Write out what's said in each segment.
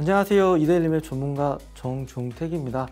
안녕하세요. 이데일리의 전문가 정종택입니다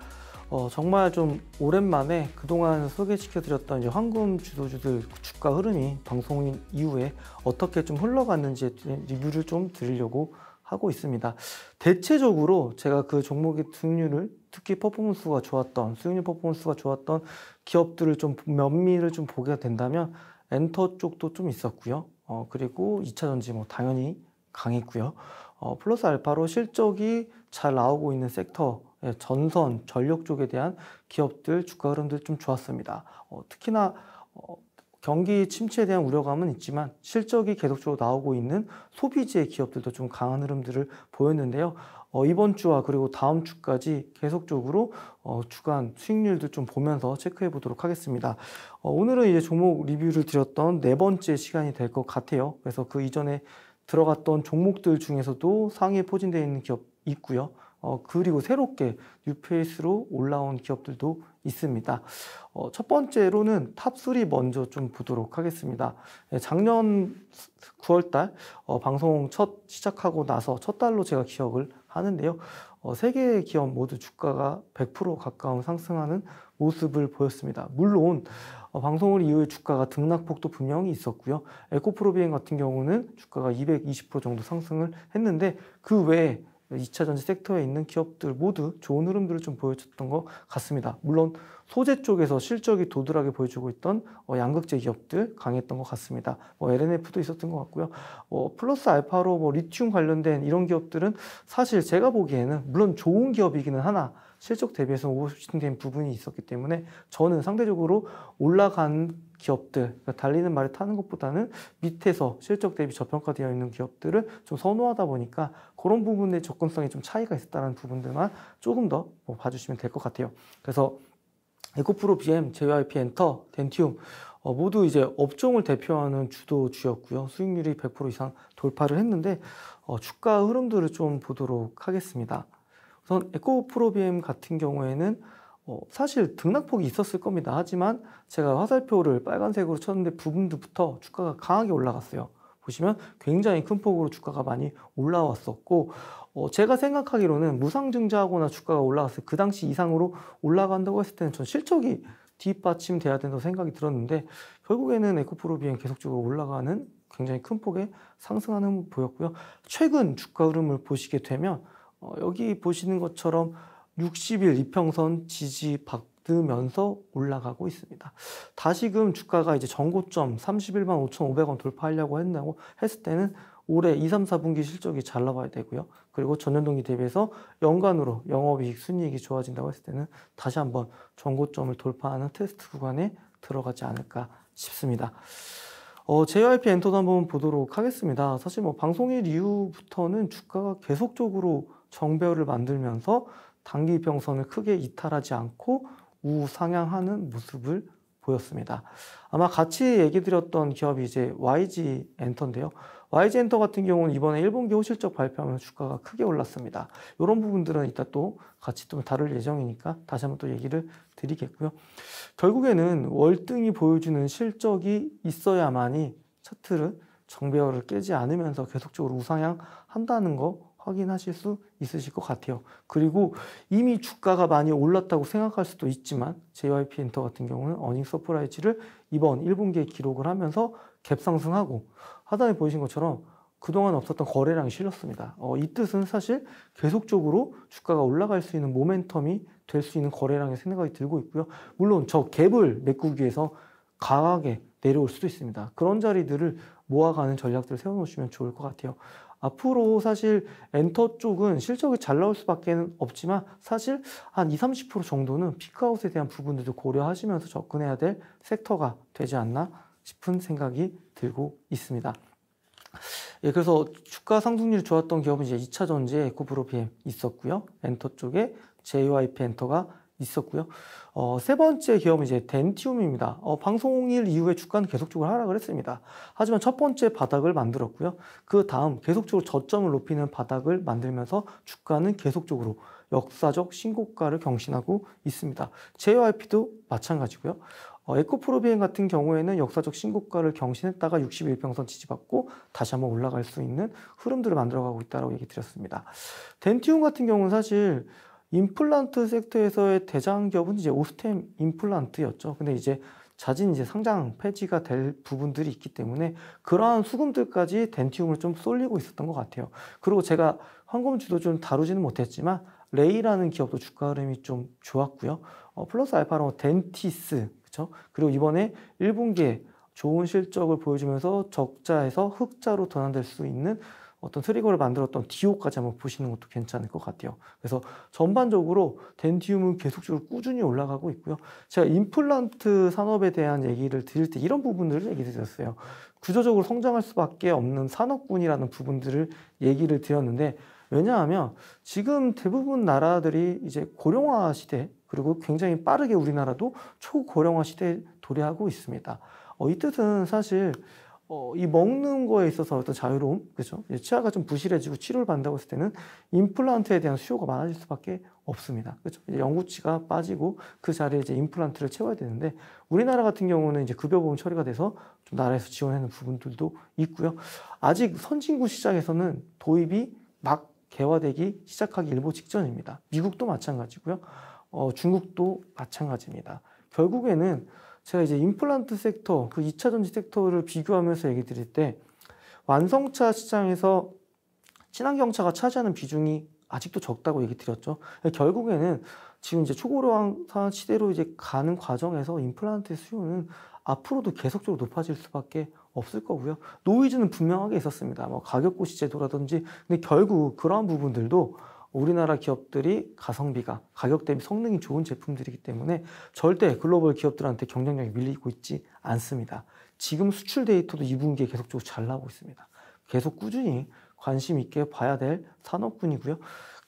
어, 정말 좀 오랜만에 그동안 소개시켜드렸던 이제 황금 주도주들 주가 흐름이 방송인 이후에 어떻게 좀 흘러갔는지 리뷰를 좀 드리려고 하고 있습니다. 대체적으로 제가 그 종목의 승률을 특히 퍼포먼스가 좋았던 수익률 퍼포먼스가 좋았던 기업들을 좀 면밀을 좀 보게 된다면 엔터 쪽도 좀 있었고요. 어, 그리고 2차전지 뭐 당연히 강했고요. 어, 플러스 알파로 실적이 잘 나오고 있는 섹터 예, 전선, 전력 쪽에 대한 기업들 주가 흐름들 좀 좋았습니다. 어, 특히나 어, 경기 침체에 대한 우려감은 있지만 실적이 계속적으로 나오고 있는 소비지의 기업들도 좀 강한 흐름들을 보였는데요. 어, 이번 주와 그리고 다음 주까지 계속적으로 어, 주간 수익률도 좀 보면서 체크해 보도록 하겠습니다. 어, 오늘은 이제 종목 리뷰를 드렸던 네 번째 시간이 될 것 같아요. 그래서 그 이전에 들어갔던 종목들 중에서도 상위에 포진되어 있는 기업 있고요. 어, 그리고 새롭게 뉴페이스로 올라온 기업들도 있습니다. 어, 첫 번째로는 탑3 먼저 좀 보도록 하겠습니다. 예, 작년 9월달 어, 방송 첫 시작하고 나서 첫 달로 제가 기억을 하는데요. 어, 세계 기업 모두 주가가 100% 가까운 상승하는 모습을 보였습니다. 물론 어, 방송을 이후에 주가가 등락폭도 분명히 있었고요. 에코프로비행 같은 경우는 주가가 220% 정도 상승을 했는데 그 외에 2차 전지 섹터에 있는 기업들 모두 좋은 흐름들을 좀 보여줬던 것 같습니다. 물론 소재 쪽에서 실적이 도드락에 보여주고 있던 어, 양극재 기업들 강했던 것 같습니다. 뭐 LNF도 있었던 것 같고요. 어, 플러스 알파로 뭐 리튬 관련된 이런 기업들은 사실 제가 보기에는 물론 좋은 기업이기는 하나 실적 대비해서 오버슈팅된 부분이 있었기 때문에 저는 상대적으로 올라간 기업들, 그러니까 달리는 말을 타는 것보다는 밑에서 실적 대비 저평가되어 있는 기업들을 좀 선호하다 보니까 그런 부분의 접근성이 좀 차이가 있었다는 부분들만 조금 더뭐 봐주시면 될 것 같아요. 그래서 에코프로 BM, JYP 엔터, 덴티움 어, 모두 이제 업종을 대표하는 주도주였고요. 수익률이 100% 이상 돌파를 했는데 어, 주가 흐름들을 좀 보도록 하겠습니다. 우선 에코프로 BM 같은 경우에는 어, 사실 등락폭이 있었을 겁니다. 하지만 제가 화살표를 빨간색으로 쳤는데 부분부터 주가가 강하게 올라갔어요. 보시면 굉장히 큰 폭으로 주가가 많이 올라왔었고 어, 제가 생각하기로는 무상증자하거나 주가가 올라갔을 그 당시 이상으로 올라간다고 했을 때는 전 실적이 뒷받침돼야 된다고 생각이 들었는데 결국에는 에코프로비엔 계속적으로 올라가는 굉장히 큰 폭의 상승하는 보였고요. 최근 주가 흐름을 보시게 되면 어, 여기 보시는 것처럼 60일 이평선 지지받으면서 올라가고 있습니다. 다시금 주가가 이제 전고점 31만 5,500원 돌파하려고 했다고 했을 때는 올해 2, 3, 4분기 실적이 잘 나와야 되고요. 그리고 전년동기 대비해서 연간으로 영업이익 순이익이 좋아진다고 했을 때는 다시 한번 전고점을 돌파하는 테스트 구간에 들어가지 않을까 싶습니다. 어, JYP 엔터도 한번 보도록 하겠습니다. 사실 뭐 방송일 이후부터는 주가가 계속적으로 정배열을 만들면서 단기 이평선을 크게 이탈하지 않고 우상향하는 모습을 보였습니다. 아마 같이 얘기 드렸던 기업이 이제 YG 엔터인데요. YG 엔터 같은 경우는 이번에 1분기 호실적 발표하면서 주가가 크게 올랐습니다. 이런 부분들은 이따 또 같이 또 다룰 예정이니까 다시 한번 또 얘기를 드리겠고요. 결국에는 월등히 보여주는 실적이 있어야만이 차트를 정배열을 깨지 않으면서 계속적으로 우상향 한다는 거 확인하실 수 있으실 것 같아요. 그리고 이미 주가가 많이 올랐다고 생각할 수도 있지만 JYP 엔터 같은 경우는 어닝 서프라이즈를 이번 1분기에 기록을 하면서 갭상승하고 하단에 보이신 것처럼 그동안 없었던 거래량이 실렸습니다. 어, 이 뜻은 사실 계속적으로 주가가 올라갈 수 있는 모멘텀이 될 수 있는 거래량의 생각이 들고 있고요. 물론 저 갭을 메꾸기 위해서 강하게 내려올 수도 있습니다. 그런 자리들을 모아가는 전략들을 세워놓으시면 좋을 것 같아요. 앞으로 사실 엔터 쪽은 실적이 잘 나올 수밖에 없지만 사실 한 20, 30% 정도는 피크아웃에 대한 부분들도 고려하시면서 접근해야 될 섹터가 되지 않나 싶은 생각이 들고 있습니다. 예, 그래서 주가 상승률이 좋았던 기업은 이제 2차 전지에 에코브로비엠 있었고요. 엔터 쪽에 JYP 엔터가 있었고요. 어, 세 번째 기업은 이제 덴티움입니다. 어, 방송일 이후에 주가는 계속적으로 하락을 했습니다. 하지만 첫 번째 바닥을 만들었고요. 그 다음 계속적으로 저점을 높이는 바닥을 만들면서 주가는 계속적으로 역사적 신고가를 경신하고 있습니다. JYP도 마찬가지고요. 어, 에코프로비엔 같은 경우에는 역사적 신고가를 경신했다가 61평선 지지받고 다시 한번 올라갈 수 있는 흐름들을 만들어가고 있다고 얘기 드렸습니다. 덴티움 같은 경우는 사실 임플란트 섹터에서의 대장 기업은 이제 오스템 임플란트였죠. 근데 이제 자진 이제 상장 폐지가 될 부분들이 있기 때문에 그러한 수금들까지 덴티움을 좀 쏠리고 있었던 것 같아요. 그리고 제가 황금주도 좀 다루지는 못했지만 레이라는 기업도 주가 흐름이 좀 좋았고요. 어, 플러스 알파로 덴티스 그렇죠? 그리고 이번에 1분기에 좋은 실적을 보여주면서 적자에서 흑자로 전환될 수 있는 어떤 트리거를 만들었던 디오까지 한번 보시는 것도 괜찮을 것 같아요. 그래서 전반적으로 덴티움은 계속적으로 꾸준히 올라가고 있고요. 제가 임플란트 산업에 대한 얘기를 드릴 때 이런 부분들을 얘기 드렸어요. 구조적으로 성장할 수밖에 없는 산업군이라는 부분들을 얘기를 드렸는데 왜냐하면 지금 대부분 나라들이 이제 고령화 시대 그리고 굉장히 빠르게 우리나라도 초고령화 시대에 도래하고 있습니다. 어, 이 뜻은 사실 어, 이 먹는 거에 있어서 어떤 자유로움, 그죠? 치아가 좀 부실해지고 치료를 받는다고 했을 때는 임플란트에 대한 수요가 많아질 수밖에 없습니다. 그죠? 영구치가 빠지고 그 자리에 이제 임플란트를 채워야 되는데 우리나라 같은 경우는 이제 급여보험 처리가 돼서 좀 나라에서 지원하는 부분들도 있고요. 아직 선진국 시장에서는 도입이 막 개화되기 시작하기 일보 직전입니다. 미국도 마찬가지고요. 어, 중국도 마찬가지입니다. 결국에는 제가 이제 임플란트 섹터, 그 2차 전지 섹터를 비교하면서 얘기 드릴 때 완성차 시장에서 친환경차가 차지하는 비중이 아직도 적다고 얘기 드렸죠. 그러니까 결국에는 지금 이제 초고령화 시대로 이제 가는 과정에서 임플란트의 수요는 앞으로도 계속적으로 높아질 수밖에 없을 거고요. 노이즈는 분명하게 있었습니다. 뭐 가격 고시 제도라든지 근데 결국 그러한 부분들도 우리나라 기업들이 가성비가 가격 대비 성능이 좋은 제품들이기 때문에 절대 글로벌 기업들한테 경쟁력이 밀리고 있지 않습니다. 지금 수출 데이터도 2분기에 계속적으로 잘 나오고 있습니다. 계속 꾸준히 관심 있게 봐야 될 산업군이고요.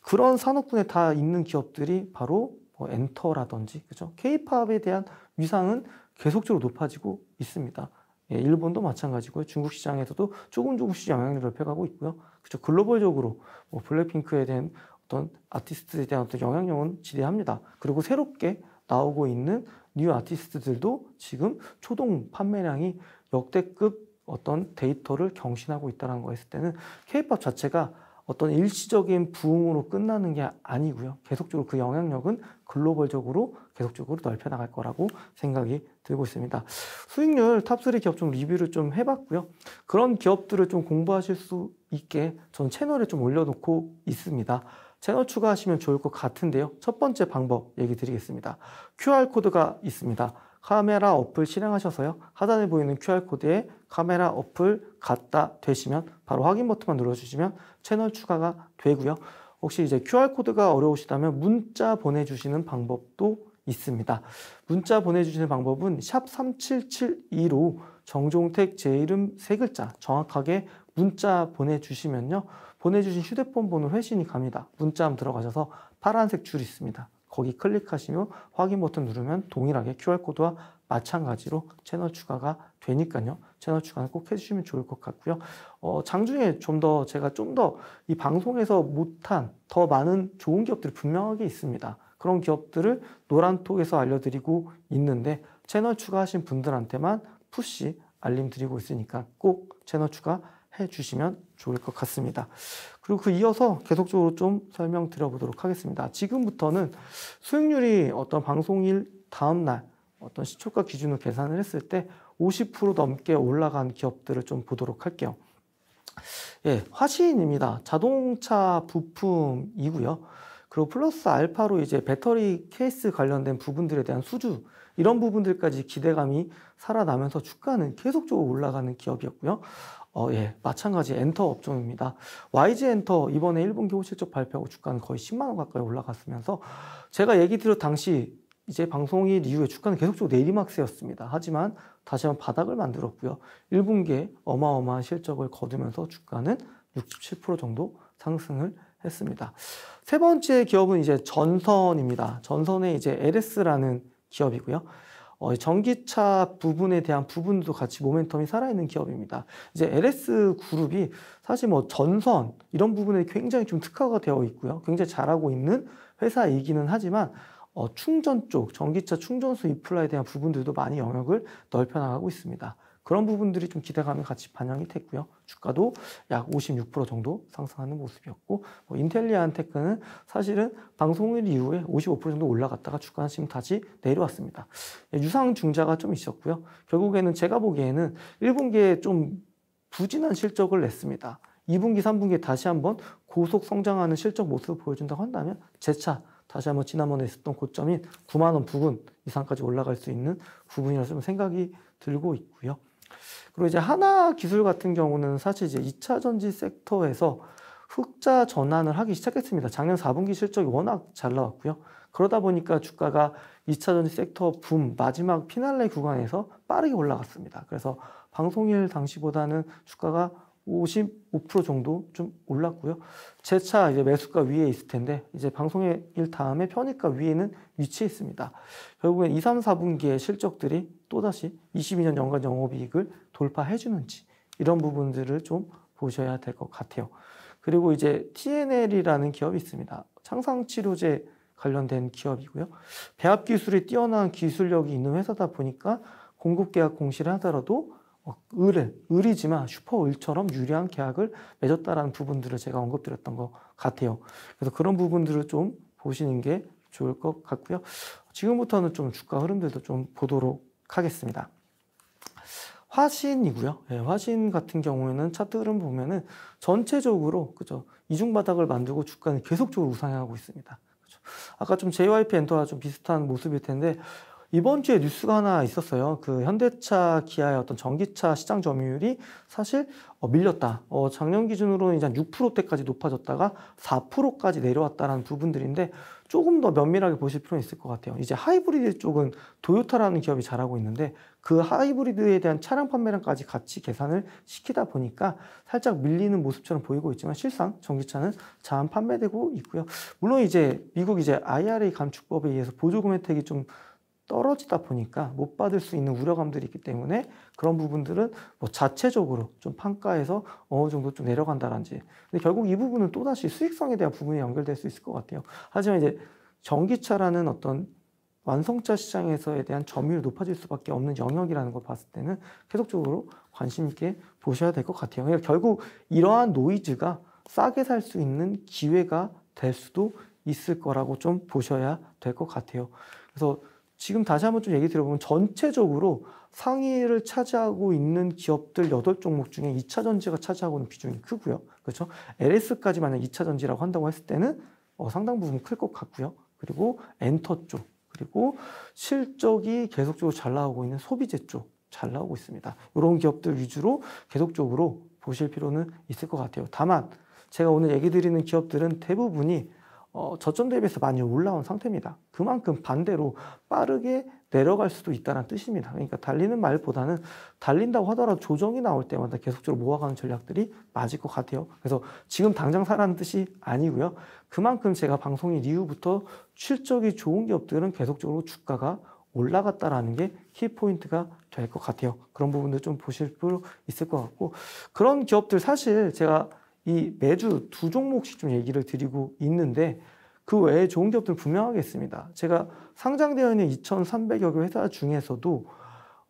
그런 산업군에 다 있는 기업들이 바로 뭐 엔터라든지 그죠? K-팝에 대한 위상은 계속적으로 높아지고 있습니다. 예, 일본도 마찬가지고요. 중국 시장에서도 조금 조금씩 영향력을 펴가고 있고요. 그죠? 글로벌적으로 뭐 블랙핑크에 대한 어떤 아티스트에 대한 어떤 영향력은 지대합니다. 그리고 새롭게 나오고 있는 뉴 아티스트들도 지금 초동 판매량이 역대급 어떤 데이터를 경신하고 있다는 거 했을 때는 케이팝 자체가 어떤 일시적인 부흥으로 끝나는 게 아니고요. 계속적으로 그 영향력은 글로벌적으로 계속적으로 넓혀 나갈 거라고 생각이 들고 있습니다. 수익률 탑 3 기업 좀 리뷰를 좀 해봤고요. 그런 기업들을 좀 공부하실 수 있게 전 채널에 좀 올려놓고 있습니다. 채널 추가하시면 좋을 것 같은데요. 첫 번째 방법 얘기 드리겠습니다. QR코드가 있습니다. 카메라 어플 실행하셔서요. 하단에 보이는 QR코드에 카메라 어플 갖다 되시면 바로 확인 버튼만 눌러주시면 채널 추가가 되고요. 혹시 이제 QR코드가 어려우시다면 문자 보내주시는 방법도 있습니다. 문자 보내주시는 방법은 샵 3772로 정종택 제 이름 세 글자 정확하게 문자 보내주시면요. 보내주신 휴대폰 번호 회신이 갑니다. 문자함 들어가셔서 파란색 줄 있습니다. 거기 클릭하시면 확인 버튼 누르면 동일하게 QR코드와 마찬가지로 채널 추가가 되니까요. 채널 추가는 꼭 해주시면 좋을 것 같고요. 어, 장중에 좀 더 제가 좀 더 이 방송에서 못한 더 많은 좋은 기업들이 분명하게 있습니다. 그런 기업들을 노란톡에서 알려드리고 있는데 채널 추가하신 분들한테만 푸시 알림 드리고 있으니까 꼭 채널 추가 해주시면 좋을 것 같습니다. 그리고 그 이어서 계속적으로 좀 설명 드려보도록 하겠습니다. 지금부터는 수익률이 어떤 방송일 다음 날 어떤 시초가 기준으로 계산을 했을 때 50% 넘게 올라간 기업들을 좀 보도록 할게요. 예, 화신입니다. 자동차 부품이고요. 그리고 플러스 알파로 이제 배터리 케이스 관련된 부분들에 대한 수주 이런 부분들까지 기대감이 살아나면서 주가는 계속적으로 올라가는 기업이었고요. 어, 예, 마찬가지 엔터 업종입니다. YG 엔터 이번에 1분기 호실적 발표하고 주가는 거의 10만 원 가까이 올라갔으면서 제가 얘기 들은 당시 이제 방송일 이후에 주가는 계속적으로 내리막세였습니다. 하지만 다시 한번 바닥을 만들었고요. 1분기에 어마어마한 실적을 거두면서 주가는 67% 정도 상승을 했습니다. 세 번째 기업은 이제 전선입니다. 전선에 이제 LS라는 기업이고요. 어, 전기차 부분에 대한 부분도 같이 모멘텀이 살아있는 기업입니다. 이제 LS 그룹이 사실 뭐 전선 이런 부분에 굉장히 좀 특화가 되어 있고요. 굉장히 잘하고 있는 회사이기는 하지만 어, 충전 쪽 전기차 충전소 인플라에 대한 부분들도 많이 영역을 넓혀 나가고 있습니다. 그런 부분들이 좀 기대감이 같이 반영이 됐고요. 주가도 약 56% 정도 상승하는 모습이었고 뭐 인텔리안테크는 사실은 방송일 이후에 55% 정도 올라갔다가 주가는 지금 다시 내려왔습니다. 예, 유상 중자가 좀 있었고요. 결국에는 제가 보기에는 1분기에 좀 부진한 실적을 냈습니다. 2분기, 3분기에 다시 한번 고속 성장하는 실적 모습을 보여준다고 한다면 재차 다시 한번 지난번에 있었던 고점인 9만 원 부근 이상까지 올라갈 수 있는 부분이라서 생각이 들고 있고요. 그리고 이제 하나 기술 같은 경우는 사실 이제 2차 전지 섹터에서 흑자 전환을 하기 시작했습니다. 작년 4분기 실적이 워낙 잘 나왔고요. 그러다 보니까 주가가 2차 전지 섹터 붐 마지막 피날레 구간에서 빠르게 올라갔습니다. 그래서 방송일 당시보다는 주가가 55% 정도 좀 올랐고요. 제차 이제 매수가 위에 있을 텐데 이제 방송에 일 다음에 편입가 위에는 위치해 습니다 결국엔 2, 3, 4분기의 실적들이 또다시 22년 연간 영업이익을 돌파해 주는지 이런 부분들을 좀 보셔야 될 것 같아요. 그리고 이제 TNL이라는 기업이 있습니다. 창상치료제 관련된 기업이고요. 배합 기술이 뛰어난 기술력이 있는 회사다 보니까 공급 계약 공시를 하더라도 을, 을이지만 슈퍼을처럼 유리한 계약을 맺었다라는 부분들을 제가 언급드렸던 것 같아요. 그래서 그런 부분들을 좀 보시는 게 좋을 것 같고요. 지금부터는 좀 주가 흐름들도 좀 보도록 하겠습니다. 화신이고요. 네, 화신 같은 경우에는 차트 흐름 보면은 전체적으로 그죠 이중 바닥을 만들고 주가는 계속적으로 우상향하고 있습니다. 아까 좀 JYP 엔터와 좀 비슷한 모습일 텐데 이번 주에 뉴스가 하나 있었어요. 그 현대차, 기아의 어떤 전기차 시장 점유율이 사실 어, 밀렸다. 어, 작년 기준으로는 이제 한 6%대까지 높아졌다가 4%까지 내려왔다라는 부분들인데 조금 더 면밀하게 보실 필요는 있을 것 같아요. 이제 하이브리드 쪽은 도요타라는 기업이 잘하고 있는데 그 하이브리드에 대한 차량 판매량까지 같이 계산을 시키다 보니까 살짝 밀리는 모습처럼 보이고 있지만 실상 전기차는 자 판매되고 있고요. 물론 이제 미국 이제 IRA 감축법에 의해서 보조금 혜택이 좀 떨어지다 보니까 못 받을 수 있는 우려감들이 있기 때문에 그런 부분들은 뭐 자체적으로 좀 평가해서 어느 정도 좀 내려간다든지 근데 결국 이 부분은 또다시 수익성에 대한 부분이 연결될 수 있을 것 같아요 하지만 이제 전기차라는 어떤 완성차 시장에서에 대한 점유율 높아질 수밖에 없는 영역이라는 걸 봤을 때는 계속적으로 관심 있게 보셔야 될 것 같아요. 그러니까 결국 이러한 노이즈가 싸게 살 수 있는 기회가 될 수도 있을 거라고 좀 보셔야 될 것 같아요. 그래서 지금 다시 한 번 좀 얘기 들어보면 전체적으로 상위를 차지하고 있는 기업들 8 종목 중에 2차 전지가 차지하고 있는 비중이 크고요. 그렇죠? LS까지 만약 2차 전지라고 한다고 했을 때는 어, 상당 부분 클 것 같고요. 그리고 엔터 쪽, 그리고 실적이 계속적으로 잘 나오고 있는 소비재 쪽 잘 나오고 있습니다. 이런 기업들 위주로 계속적으로 보실 필요는 있을 것 같아요. 다만 제가 오늘 얘기 드리는 기업들은 대부분이 어, 저점 대비해서 많이 올라온 상태입니다. 그만큼 반대로 빠르게 내려갈 수도 있다는 뜻입니다. 그러니까 달리는 말보다는 달린다고 하더라도 조정이 나올 때마다 계속적으로 모아가는 전략들이 맞을 것 같아요. 그래서 지금 당장 사라는 뜻이 아니고요. 그만큼 제가 방송인 이후부터 실적이 좋은 기업들은 계속적으로 주가가 올라갔다라는 게 키포인트가 될 것 같아요. 그런 부분도 좀 보실 필요 있을 것 같고 그런 기업들 사실 제가 이 매주 두 종목씩 좀 얘기를 드리고 있는데 그 외에 좋은 기업들 분명하게 있습니다. 제가 상장되어 있는 2,300여 개 회사 중에서도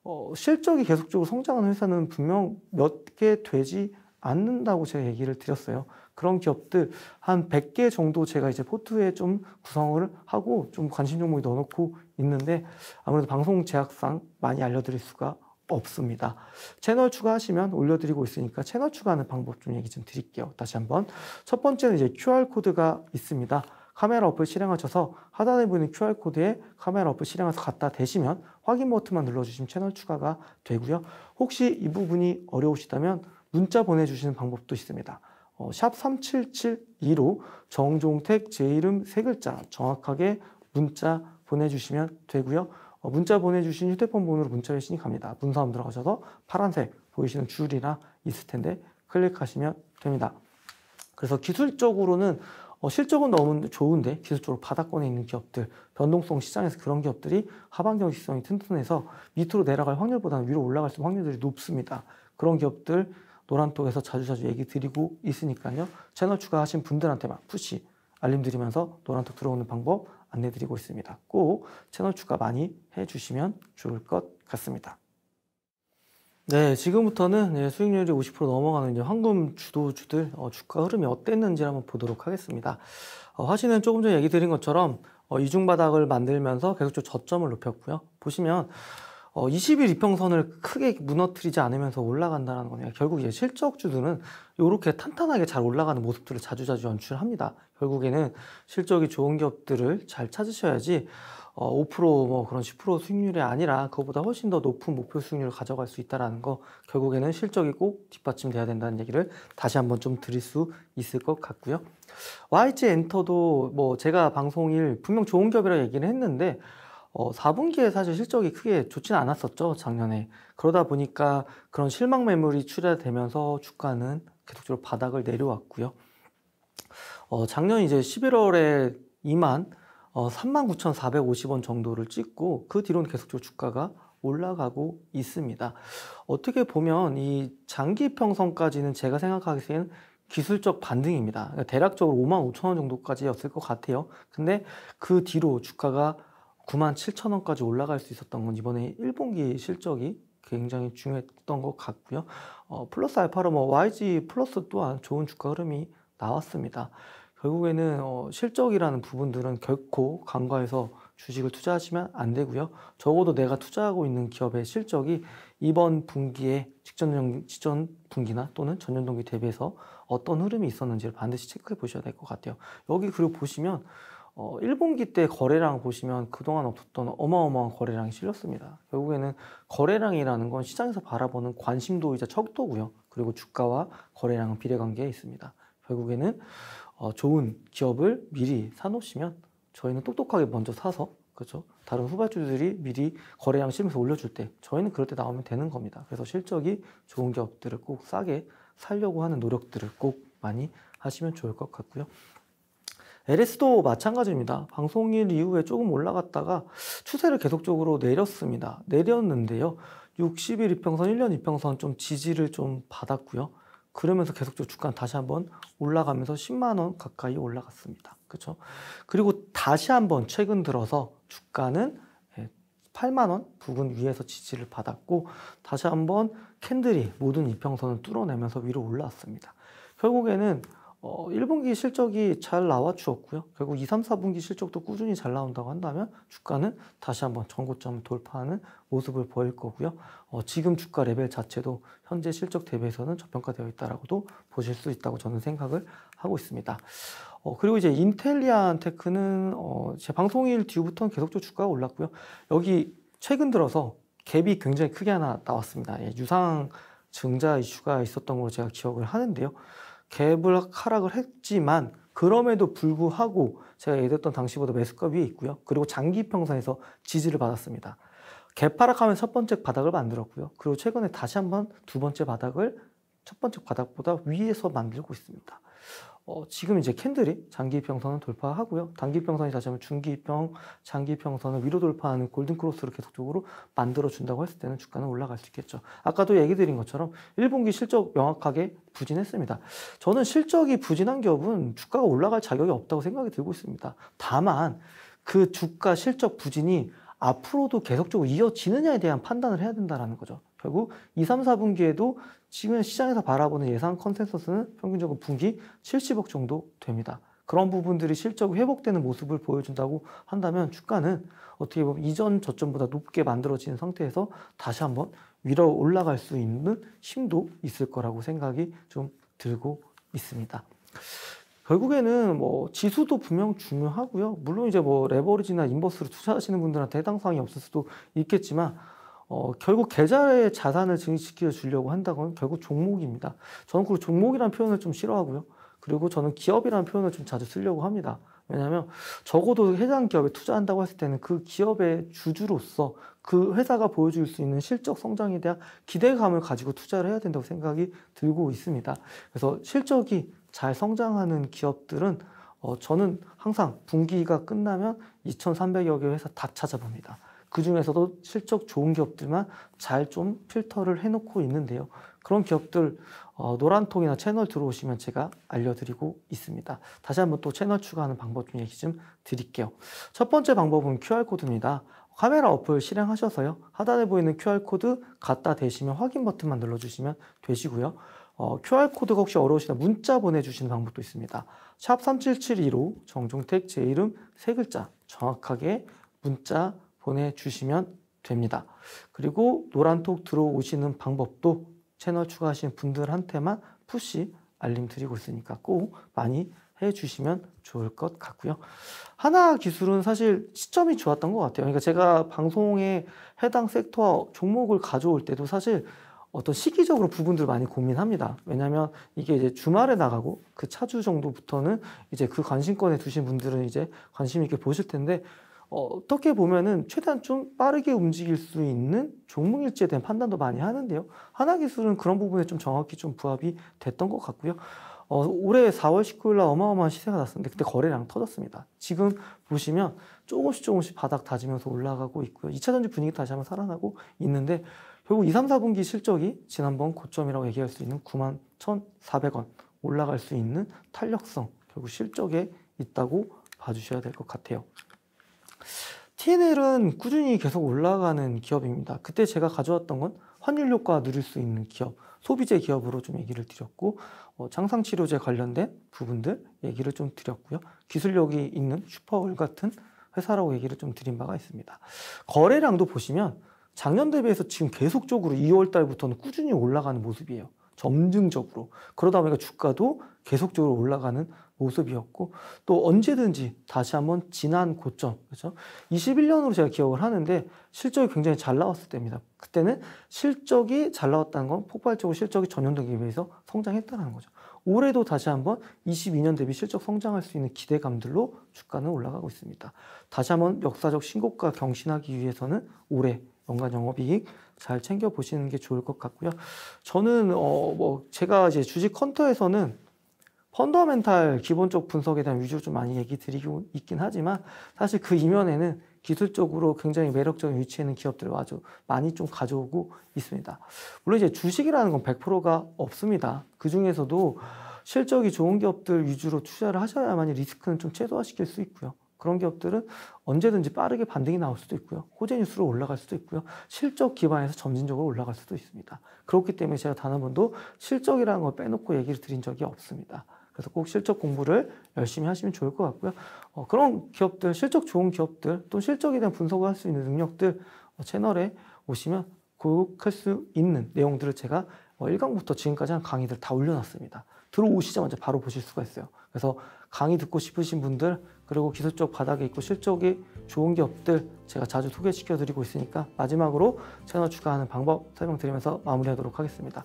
어, 실적이 계속적으로 성장하는 회사는 분명 몇 개 되지 않는다고 제가 얘기를 드렸어요. 그런 기업들 한 100개 정도 제가 이제 포트에 좀 구성을 하고 좀 관심 종목에 넣어놓고 있는데 아무래도 방송 제약상 많이 알려드릴 수가 없습니다. 채널 추가하시면 올려드리고 있으니까 채널 추가하는 방법 좀 얘기 좀 드릴게요. 다시 한번 첫 번째는 이제 QR 코드가 있습니다. 카메라 어플 실행하셔서 하단에 보이는 QR 코드에 카메라 어플 실행해서 갖다 대시면 확인 버튼만 눌러주시면 채널 추가가 되고요. 혹시 이 부분이 어려우시다면 문자 보내주시는 방법도 있습니다. 어, 샵 3772로 정종택 제 이름 세 글자 정확하게 문자 보내주시면 되고요. 어, 문자 보내주신 휴대폰 번호로 문자 회신이 갑니다. 문서함 들어가셔서 파란색 보이시는 줄이나 있을 텐데 클릭하시면 됩니다. 그래서 기술적으로는 어, 실적은 너무 좋은데 기술적으로 바닥권에 있는 기업들, 변동성 시장에서 그런 기업들이 하반 경직성이 튼튼해서 밑으로 내려갈 확률보다는 위로 올라갈 수 확률들이 높습니다. 그런 기업들 노란톡에서 자주자주 얘기 드리고 있으니까요. 채널 추가하신 분들한테만 푸시 알림 드리면서 노란톡 들어오는 방법 안내드리고 있습니다. 꼭 채널 추가 많이 해주시면 좋을 것 같습니다. 네, 지금부터는 네, 수익률이 50% 넘어가는 이제 황금 주도주들 어, 주가 흐름이 어땠는지 한번 보도록 하겠습니다. 어, 화신은 조금 전에 얘기 드린 것처럼 어, 이중 바닥을 만들면서 계속 저점을 높였고요. 보시면 어, 20일 이평선을 크게 무너뜨리지 않으면서 올라간다는 거네요. 결국 이제 실적주들은 이렇게 탄탄하게 잘 올라가는 모습들을 자주자주 연출합니다. 결국에는 실적이 좋은 기업들을 잘 찾으셔야지 어, 5%뭐 그런 10% 수익률이 아니라 그거보다 훨씬 더 높은 목표 수익률을 가져갈 수 있다는 거 결국에는 실적이 꼭 뒷받침돼야 된다는 얘기를 다시 한번 좀 드릴 수 있을 것 같고요. YG 엔터도 뭐 제가 방송일 분명 좋은 기업이라 고얘기를 했는데 어, 4분기에 사실 실적이 크게 좋지는 않았었죠, 작년에. 그러다 보니까 그런 실망 매물이 출하되면서 주가는 계속적으로 바닥을 내려왔고요. 어, 작년 이제 11월에 2만 어, 39,450원 정도를 찍고 그 뒤로는 계속적으로 주가가 올라가고 있습니다. 어떻게 보면 이 장기 평선까지는 제가 생각하기에는 기술적 반등입니다. 그러니까 대략적으로 5만 5천 원 정도까지였을 것 같아요. 근데 그 뒤로 주가가 9만 7천 원까지 올라갈 수 있었던 건 이번에 1분기 실적이 굉장히 중요했던 것 같고요. 어, 플러스 알파로 뭐 YG 플러스 또한 좋은 주가 흐름이 나왔습니다. 결국에는 어, 실적이라는 부분들은 결코 간과해서 주식을 투자하시면 안 되고요. 적어도 내가 투자하고 있는 기업의 실적이 이번 분기에 직전, 직전 분기나 또는 전년 동기 대비해서 어떤 흐름이 있었는지를 반드시 체크해 보셔야 될 것 같아요. 여기 그리고 보시면 어, 1분기 때 거래량 보시면 그동안 없었던 어마어마한 거래량이 실렸습니다. 결국에는 거래량이라는 건 시장에서 바라보는 관심도이자 척도고요. 그리고 주가와 거래량은 비례관계에 있습니다. 결국에는 어, 좋은 기업을 미리 사놓으시면 저희는 똑똑하게 먼저 사서 그렇죠. 다른 후발주들이 미리 거래량 실면서 올려줄 때 저희는 그럴 때 나오면 되는 겁니다. 그래서 실적이 좋은 기업들을 꼭 싸게 살려고 하는 노력들을 꼭 많이 하시면 좋을 것 같고요. LS도 마찬가지입니다. 방송일 이후에 조금 올라갔다가 추세를 계속적으로 내렸습니다. 내렸는데요. 60일 이평선, 1년 이평선 좀 지지를 좀 받았고요. 그러면서 계속적으로 주가는 다시 한번 올라가면서 10만 원 가까이 올라갔습니다. 그렇죠? 그리고 다시 한번 최근 들어서 주가는 8만 예, 원 부근 위에서 지지를 받았고 다시 한번 캔들이 모든 이평선을 뚫어내면서 위로 올라왔습니다. 결국에는 어, 1분기 실적이 잘 나와 주었고요. 결국 2, 3, 4분기 실적도 꾸준히 잘 나온다고 한다면 주가는 다시 한번 전고점을 돌파하는 모습을 보일 거고요. 어, 지금 주가 레벨 자체도 현재 실적 대비해서는 저평가되어 있다고도 보실 수 있다고 저는 생각을 하고 있습니다. 어, 그리고 이제 인텔리안 테크는 어, 제 방송일 뒤부터는 계속적으로 주가가 올랐고요. 여기 최근 들어서 갭이 굉장히 크게 하나 나왔습니다. 예, 유상 증자 이슈가 있었던 걸로 제가 기억을 하는데요. 갭을 하락을 했지만 그럼에도 불구하고 제가 얘기했던 당시보다 매수가 위에 있고요. 그리고 장기 평선에서 지지를 받았습니다. 개파락하면첫 번째 바닥을 만들었고요. 그리고 최근에 다시 한번 두 번째 바닥을 첫 번째 바닥보다 위에서 만들고 있습니다. 어, 지금 이제 캔들이 장기 평선을 돌파하고요. 단기 평선이 다시 한번 중기 평, 장기 평선을 위로 돌파하는 골든 크로스를 계속적으로 만들어 준다고 했을 때는 주가는 올라갈 수 있겠죠. 아까도 얘기 드린 것처럼 1분기 실적 명확하게 부진했습니다. 저는 실적이 부진한 기업은 주가가 올라갈 자격이 없다고 생각이 들고 있습니다. 다만 그 주가 실적 부진이 앞으로도 계속적으로 이어지느냐에 대한 판단을 해야 된다는 거죠. 결국 2, 3, 4분기에도 지금 시장에서 바라보는 예상 컨센서스는 평균적으로 분기 70억 정도 됩니다. 그런 부분들이 실적 회복되는 모습을 보여준다고 한다면 주가는 어떻게 보면 이전 저점보다 높게 만들어진 상태에서 다시 한번 위로 올라갈 수 있는 힘도 있을 거라고 생각이 좀 들고 있습니다. 결국에는 뭐 지수도 분명 중요하고요. 물론 이제 뭐 레버리지나 인버스로 투자하시는 분들한테 해당 사항이 없을 수도 있겠지만 어, 결국 계좌의 자산을 증식시켜 주려고 한다고 하면 결국 종목입니다. 저는 그 종목이라는 표현을 좀 싫어하고요. 그리고 저는 기업이라는 표현을 좀 자주 쓰려고 합니다. 왜냐하면 적어도 해당 기업에 투자한다고 했을 때는 그 기업의 주주로서 그 회사가 보여줄 수 있는 실적 성장에 대한 기대감을 가지고 투자를 해야 된다고 생각이 들고 있습니다. 그래서 실적이 잘 성장하는 기업들은 어, 저는 항상 분기가 끝나면 2,300여 개 회사 다 찾아봅니다. 그 중에서도 실적 좋은 기업들만 잘 좀 필터를 해놓고 있는데요. 그런 기업들 어, 노란통이나 채널 들어오시면 제가 알려드리고 있습니다. 다시 한번 또 채널 추가하는 방법 좀 얘기 좀 드릴게요. 첫 번째 방법은 QR코드입니다. 카메라 어플 실행하셔서요. 하단에 보이는 QR코드 갖다 대시면 확인 버튼만 눌러주시면 되시고요. 어, QR코드가 혹시 어려우시다 문자 보내주시는 방법도 있습니다. 샵 3772로 정종택 제 이름 세 글자 정확하게 문자 보내주시면 됩니다. 그리고 노란톡 들어오시는 방법도 채널 추가하신 분들한테만 푸시 알림 드리고 있으니까 꼭 많이 해주시면 좋을 것 같고요. 하나 기술은 사실 시점이 좋았던 것 같아요. 그러니까 제가 방송에 해당 섹터 종목을 가져올 때도 사실 어떤 시기적으로 부분들 많이 고민합니다. 왜냐하면 이게 이제 주말에 나가고 그 차주 정도부터는 이제 그 관심권에 두신 분들은 이제 관심 있게 보실 텐데 어, 어떻게 보면은 최대한 좀 빠르게 움직일 수 있는 종목 일지에 대한 판단도 많이 하는데요. 하나 기술은 그런 부분에 좀 정확히 좀 부합이 됐던 것 같고요. 어, 올해 4월 19일 날 어마어마한 시세가 났었는데 그때 거래량 터졌습니다. 지금 보시면 조금씩 조금씩 바닥 다지면서 올라가고 있고요. 2차 전지 분위기 다시 한번 살아나고 있는데 결국 2, 3, 4분기 실적이 지난번 고점이라고 얘기할 수 있는 9만 1,400원 올라갈 수 있는 탄력성 결국 실적에 있다고 봐주셔야 될 것 같아요. TNL은 꾸준히 계속 올라가는 기업입니다. 그때 제가 가져왔던 건 환율 효과 누릴 수 있는 기업, 소비재 기업으로 좀 얘기를 드렸고 어, 장상치료제 관련된 부분들 얘기를 좀 드렸고요. 기술력이 있는 슈퍼월 같은 회사라고 얘기를 좀 드린 바가 있습니다. 거래량도 보시면 작년 대비해서 지금 계속적으로 2월 달부터는 꾸준히 올라가는 모습이에요. 점증적으로 그러다 보니까 주가도 계속적으로 올라가는 모습이었고 또 언제든지 다시 한번 지난 고점 그렇죠? 21년으로 제가 기억을 하는데 실적이 굉장히 잘 나왔을 때입니다. 그때는 실적이 잘 나왔다는 건 폭발적으로 실적이 전년 동기에 비해서 성장했다는 거죠. 올해도 다시 한번 22년 대비 실적 성장할 수 있는 기대감들로 주가는 올라가고 있습니다. 다시 한번 역사적 신고가 경신하기 위해서는 올해 연간 영업이익 잘 챙겨 보시는 게 좋을 것 같고요. 저는 어뭐 제가 이제 주식 컨터에서는 펀더멘탈 기본적 분석에 대한 위주로 좀 많이 얘기 드리고 있긴 하지만 사실 그 이면에는 기술적으로 굉장히 매력적인 위치에 있는 기업들을 아주 많이 좀 가져오고 있습니다. 물론 이제 주식이라는 건 100%가 없습니다. 그 중에서도 실적이 좋은 기업들 위주로 투자를 하셔야만 이 리스크는 좀 최소화시킬 수 있고요. 그런 기업들은 언제든지 빠르게 반등이 나올 수도 있고요. 호재 뉴스로 올라갈 수도 있고요. 실적 기반에서 점진적으로 올라갈 수도 있습니다. 그렇기 때문에 제가 단 한 번도 실적이라는 걸 빼놓고 얘기를 드린 적이 없습니다. 그래서 꼭 실적 공부를 열심히 하시면 좋을 것 같고요. 어, 그런 기업들, 실적 좋은 기업들, 또 실적에 대한 분석을 할 수 있는 능력들 어, 채널에 오시면 구독할수 있는 내용들을 제가 어, 1강부터 지금까지 한 강의들 다 올려놨습니다. 들어오시자마자 바로 보실 수가 있어요. 그래서 강의 듣고 싶으신 분들 그리고 기술 적 바닥에 있고 실적이 좋은 기업들 제가 자주 소개시켜 드리고 있으니까 마지막으로 채널 추가하는 방법 설명드리면서 마무리하도록 하겠습니다.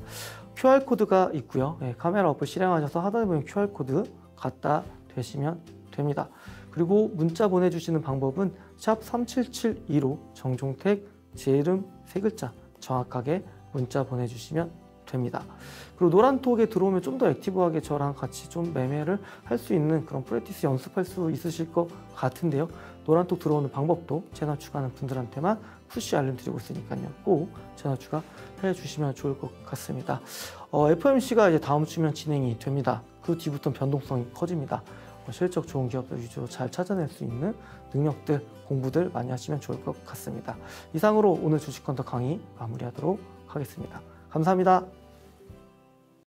QR코드가 있고요. 예, 카메라 어플 실행하셔서 하단에 보면 QR코드 갖다 되시면 됩니다. 그리고 문자 보내주시는 방법은 샵 3772로 정종택 제 이름 세 글자 정확하게 문자 보내주시면 됩니다. 그리고 노란톡에 들어오면 좀 더 액티브하게 저랑 같이 좀 매매를 할 수 있는 그런 프랙티스 연습할 수 있으실 것 같은데요. 노란톡 들어오는 방법도 채널 추가하는 분들한테만 푸시 알림 드리고 있으니까요. 꼭 채널 추가 해주시면 좋을 것 같습니다. 어, FMC가 이제 다음 주면 진행이 됩니다. 그 뒤부터는 변동성이 커집니다. 어, 실적 좋은 기업들 위주로 잘 찾아낼 수 있는 능력들, 공부들 많이 하시면 좋을 것 같습니다. 이상으로 오늘 주식컨터 강의 마무리하도록 하겠습니다. 감사합니다.